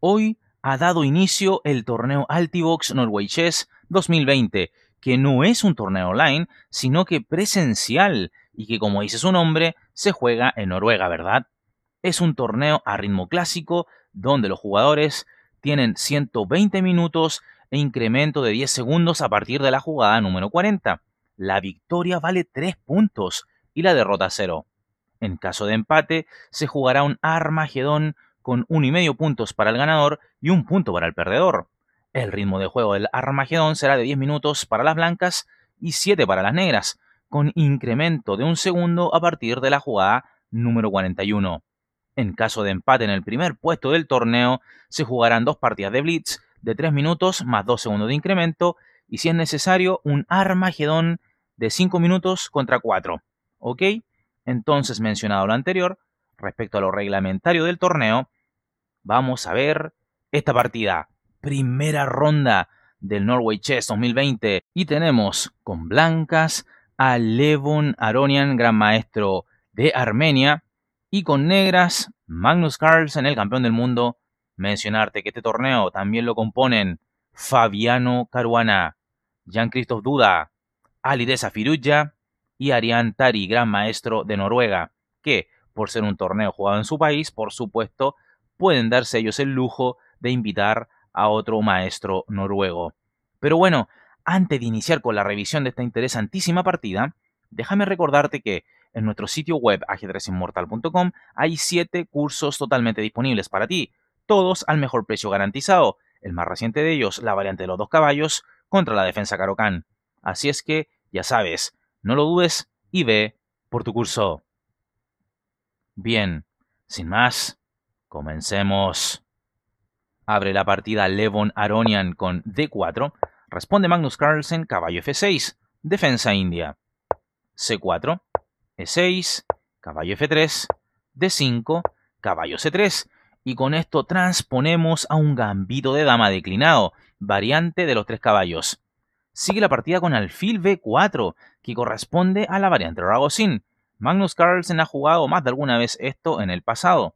Hoy ha dado inicio el torneo Altibox Norway Chess 2020, que no es un torneo online, sino que presencial y que como dice su nombre, se juega en Noruega, ¿verdad? Es un torneo a ritmo clásico donde los jugadores tienen 120 minutos e incremento de 10 segundos a partir de la jugada número 40. La victoria vale 3 puntos y la derrota 0. En caso de empate, se jugará un Armagedón con 1,5 puntos para el ganador y un punto para el perdedor. El ritmo de juego del Armagedón será de 10 minutos para las blancas y 7 para las negras, con incremento de un segundo a partir de la jugada número 41. En caso de empate en el primer puesto del torneo, se jugarán dos partidas de blitz de 3 minutos más 2 segundos de incremento y si es necesario un Armagedón de 5 minutos contra 4. ¿Ok? Entonces mencionado lo anterior, respecto a lo reglamentario del torneo, vamos a ver esta partida. Primera ronda del Norway Chess 2020. Y tenemos con blancas a Levon Aronian, gran maestro de Armenia. Y con negras, Magnus Carlsen, el campeón del mundo. Mencionarte que este torneo también lo componen Fabiano Caruana, Jean-Christophe Duda, Alireza Firuja y Arián Tari, gran maestro de Noruega, que por ser un torneo jugado en su país, por supuesto, pueden darse ellos el lujo de invitar a otro maestro noruego. Pero bueno, antes de iniciar con la revisión de esta interesantísima partida, déjame recordarte que en nuestro sitio web ajedrezinmortal.com hay 7 cursos totalmente disponibles para ti, todos al mejor precio garantizado. El más reciente de ellos, la variante de los dos caballos, contra la defensa Karokan. Así es que, ya sabes, no lo dudes y ve por tu curso. Bien, sin más, Comencemos. Abre la partida Levon Aronian con D4. Responde Magnus Carlsen, caballo F6. Defensa india. C4, E6, caballo F3, D5, caballo C3. Y con esto transponemos a un gambito de dama declinado, variante de los tres caballos. Sigue la partida con alfil B4, que corresponde a la variante Ragosin. Magnus Carlsen ha jugado más de alguna vez esto en el pasado.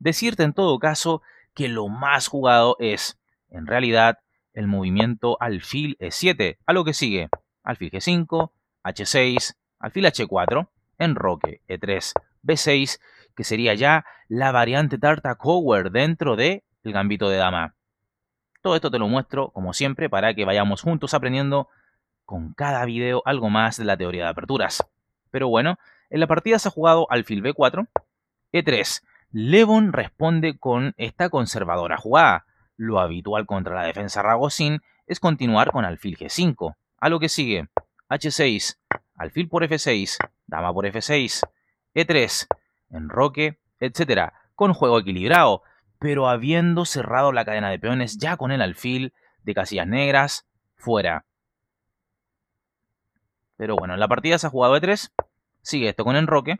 Decirte en todo caso que lo más jugado es, en realidad, el movimiento alfil E7, a lo que sigue alfil G5, H6, alfil H4, enroque E3, B6, que sería ya la variante Tarta Cower dentro de gambito de dama. Todo esto te lo muestro, como siempre, para que vayamos juntos aprendiendo con cada video algo más de la teoría de aperturas. Pero bueno, en la partida se ha jugado alfil B4, E3, Levon responde con esta conservadora jugada. Lo habitual contra la defensa Ragosin es continuar con alfil G5, a lo que sigue H6, alfil por F6, dama por F6, E3, enroque, etc., con juego equilibrado, pero habiendo cerrado la cadena de peones ya con el alfil de casillas negras, fuera. Pero bueno, en la partida se ha jugado E3, sigue esto con enroque,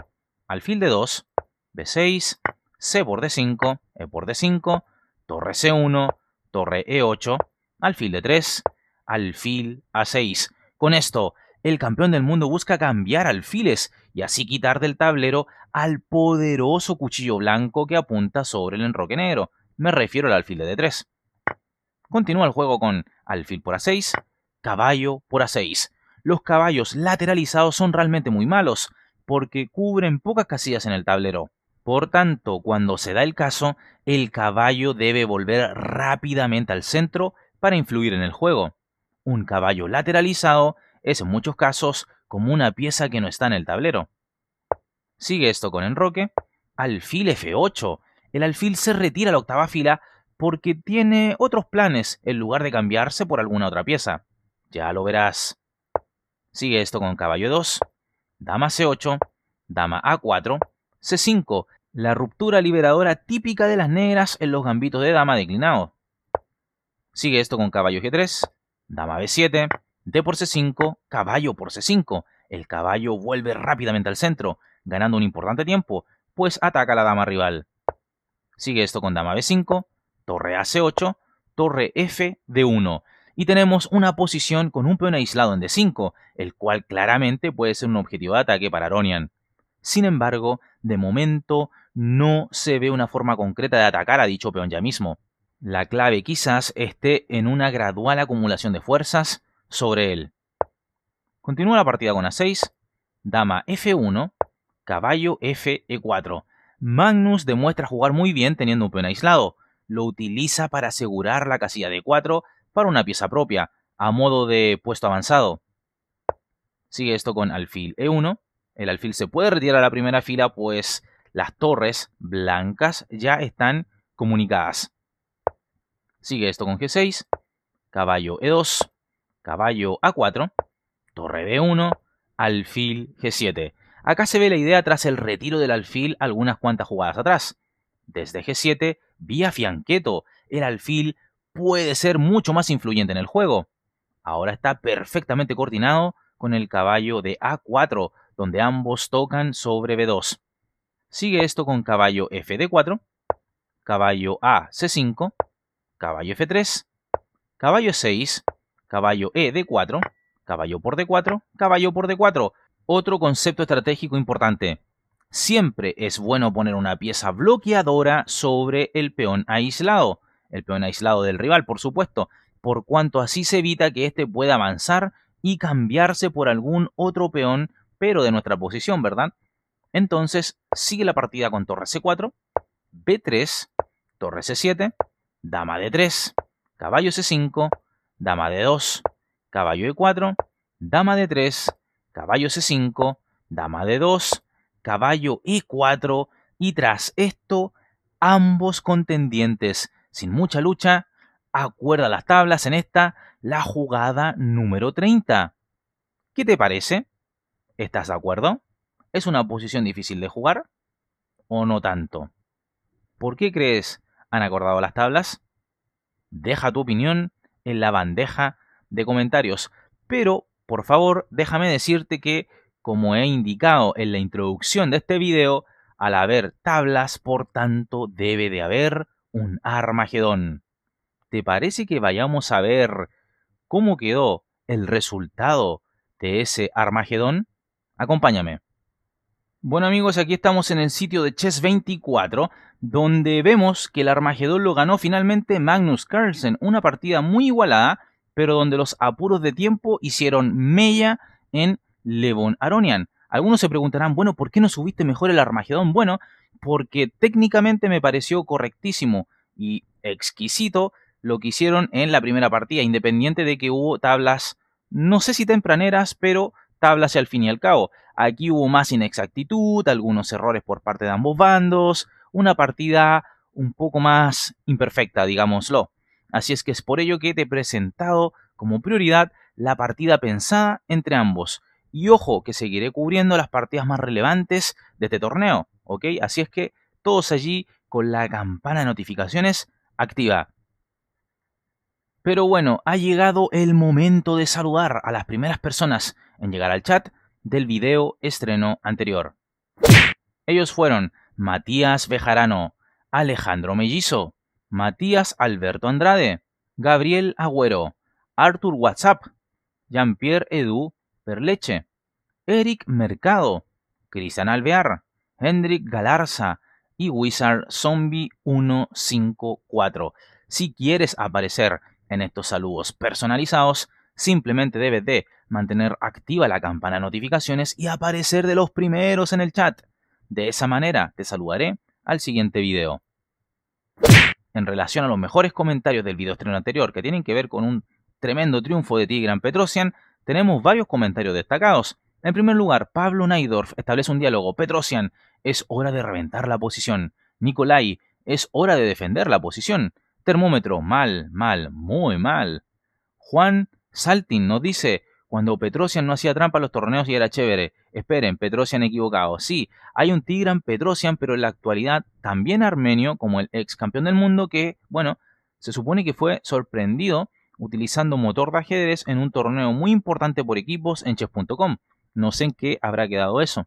alfil de 2, B6, C por D5, E por D5, torre C1, torre E8, alfil de 3 alfil A6. Con esto, el campeón del mundo busca cambiar alfiles y así quitar del tablero al poderoso cuchillo blanco que apunta sobre el enroque negro. Me refiero al alfil de 3 Continúa el juego con alfil por A6, caballo por A6. Los caballos lateralizados son realmente muy malos porque cubren pocas casillas en el tablero. Por tanto, cuando se da el caso, el caballo debe volver rápidamente al centro para influir en el juego. Un caballo lateralizado es en muchos casos como una pieza que no está en el tablero. Sigue esto con enroque. Alfil F8. El alfil se retira a la octava fila porque tiene otros planes en lugar de cambiarse por alguna otra pieza. Ya lo verás. Sigue esto con caballo 2, dama C8, dama A4, C5. La ruptura liberadora típica de las negras en los gambitos de dama declinado. Sigue esto con caballo G3, dama B7, D por C5, caballo por C5. El caballo vuelve rápidamente al centro, ganando un importante tiempo, pues ataca a la dama rival. Sigue esto con dama B5, torre AC8, torre F D1. Y tenemos una posición con un peón aislado en D5, el cual claramente puede ser un objetivo de ataque para Aronian. Sin embargo, de momento no se ve una forma concreta de atacar a dicho peón ya mismo. La clave quizás esté en una gradual acumulación de fuerzas sobre él. Continúa la partida con A6, dama F1, caballo F E4. Magnus demuestra jugar muy bien teniendo un peón aislado. Lo utiliza para asegurar la casilla D4 para una pieza propia, a modo de puesto avanzado. Sigue esto con alfil E1, el alfil se puede retirar a la primera fila, pues las torres blancas ya están comunicadas. Sigue esto con G6, caballo E2, caballo A4, torre B1, alfil G7. Acá se ve la idea tras el retiro del alfil algunas cuantas jugadas atrás. Desde G7, vía fianqueto, el alfil puede ser mucho más influyente en el juego. Ahora está perfectamente coordinado con el caballo de A4, donde ambos tocan sobre B2. Sigue esto con caballo F 4, caballo A C5, caballo F3, caballo 6, caballo E 4, caballo por D4, caballo por D4. Otro concepto estratégico importante. Siempre es bueno poner una pieza bloqueadora sobre el peón aislado, el peón aislado del rival, por supuesto, por cuanto así se evita que éste pueda avanzar y cambiarse por algún otro peón pero de nuestra posición, ¿verdad? Entonces sigue la partida con torre C4, B3, torre C7, dama D3, caballo C5, dama D2, caballo E4, dama D3, caballo C5, dama D2, caballo E4 y tras esto ambos contendientes sin mucha lucha acuerda las tablas en esta la jugada número 30. ¿Qué te parece? ¿Estás de acuerdo? ¿Es una posición difícil de jugar? ¿O no tanto? ¿Por qué crees han acordado las tablas? Deja tu opinión en la bandeja de comentarios, pero por favor déjame decirte que, como he indicado en la introducción de este video, al haber tablas, por tanto, debe de haber un Armagedón. ¿Te parece que vayamos a ver cómo quedó el resultado de ese Armagedón? Acompáñame. Bueno amigos, aquí estamos en el sitio de Chess24, donde vemos que el Armagedón lo ganó finalmente Magnus Carlsen, una partida muy igualada, pero donde los apuros de tiempo hicieron mella en Levon Aronian. Algunos se preguntarán, bueno, ¿por qué no subiste mejor el Armagedón? Bueno, porque técnicamente me pareció correctísimo y exquisito lo que hicieron en la primera partida, independiente de que hubo tablas, no sé si tempraneras, pero tablas y al fin y al cabo. Aquí hubo más inexactitud, algunos errores por parte de ambos bandos, una partida un poco más imperfecta, digámoslo. Así es que es por ello que te he presentado como prioridad la partida pensada entre ambos. Y ojo, que seguiré cubriendo las partidas más relevantes de este torneo, ¿ok? Así es que todos allí con la campana de notificaciones activa. Pero bueno, ha llegado el momento de saludar a las primeras personas en llegar al chat del video estreno anterior. Ellos fueron Matías Bejarano, Alejandro Mellizo, Matías Alberto Andrade, Gabriel Agüero, Arthur WhatsApp, Jean-Pierre Edu Perleche, Eric Mercado, Cristian Alvear, Hendrik Galarza y Wizard Zombie 154. Si quieres aparecer en estos saludos personalizados, Simplemente debes de mantener activa la campana de notificaciones y aparecer de los primeros en el chat. De esa manera te saludaré al siguiente video. En relación a los mejores comentarios del video anterior que tienen que ver con un tremendo triunfo de Tigran Petrosian, tenemos varios comentarios destacados. En primer lugar, Pablo Naidorf establece un diálogo. Petrosian, es hora de reventar la posición. Nikolai, es hora de defender la posición. Termómetro, mal, mal, muy mal. Juan Saltin nos dice, cuando Petrosian no hacía trampa en los torneos y era chévere. Esperen, Petrosian equivocado. Sí, hay un Tigran Petrosian, pero en la actualidad también armenio, como el ex campeón del mundo, que, bueno, se supone que fue sorprendido utilizando motor de ajedrez en un torneo muy importante por equipos en chess.com. No sé en qué habrá quedado eso.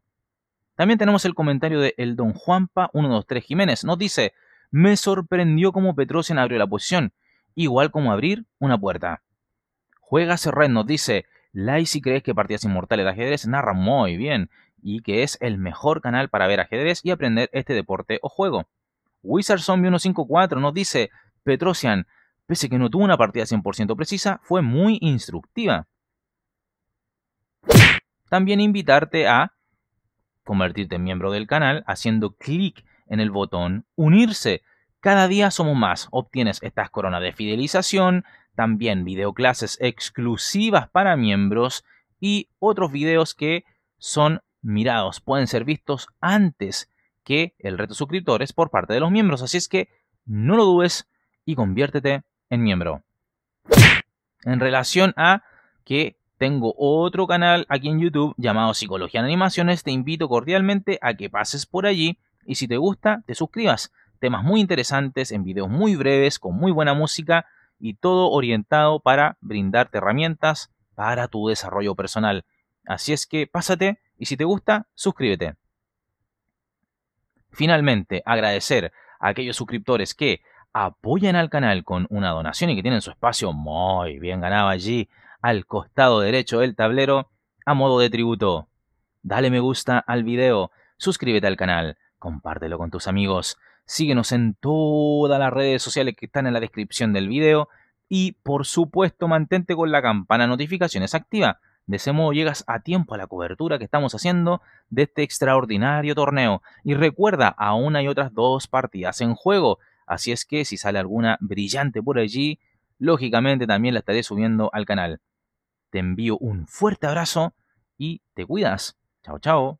También tenemos el comentario de el Don Juanpa 123 Jiménez. Nos dice, me sorprendió cómo Petrosian abrió la posición, igual como abrir una puerta. Juega nos dice, like si crees que partidas inmortales de ajedrez narra muy bien y que es el mejor canal para ver ajedrez y aprender este deporte o juego. Wizard Zombie 154 nos dice, Petrosian, pese que no tuvo una partida 100% precisa, fue muy instructiva. También invitarte a convertirte en miembro del canal haciendo clic en el botón unirse. Cada día somos más. Obtienes estas coronas de fidelización, también videoclases exclusivas para miembros y otros videos que son mirados, pueden ser vistos antes que el reto suscriptores por parte de los miembros. Así es que no lo dudes y conviértete en miembro. En relación a que tengo otro canal aquí en YouTube llamado Psicología en Animaciones, te invito cordialmente a que pases por allí y si te gusta, te suscribas. Temas muy interesantes en videos muy breves, con muy buena música y todo orientado para brindarte herramientas para tu desarrollo personal. Así es que pásate y si te gusta, suscríbete. Finalmente, agradecer a aquellos suscriptores que apoyan al canal con una donación y que tienen su espacio muy bien ganado allí, al costado derecho del tablero, a modo de tributo. Dale me gusta al video, suscríbete al canal, compártelo con tus amigos. Síguenos en todas las redes sociales que están en la descripción del video. Y por supuesto, mantente con la campana de notificaciones activa. De ese modo llegas a tiempo a la cobertura que estamos haciendo de este extraordinario torneo. Y recuerda, aún hay otras dos partidas en juego. Así es que si sale alguna brillante por allí, lógicamente también la estaré subiendo al canal. Te envío un fuerte abrazo y te cuidas. Chao, chao.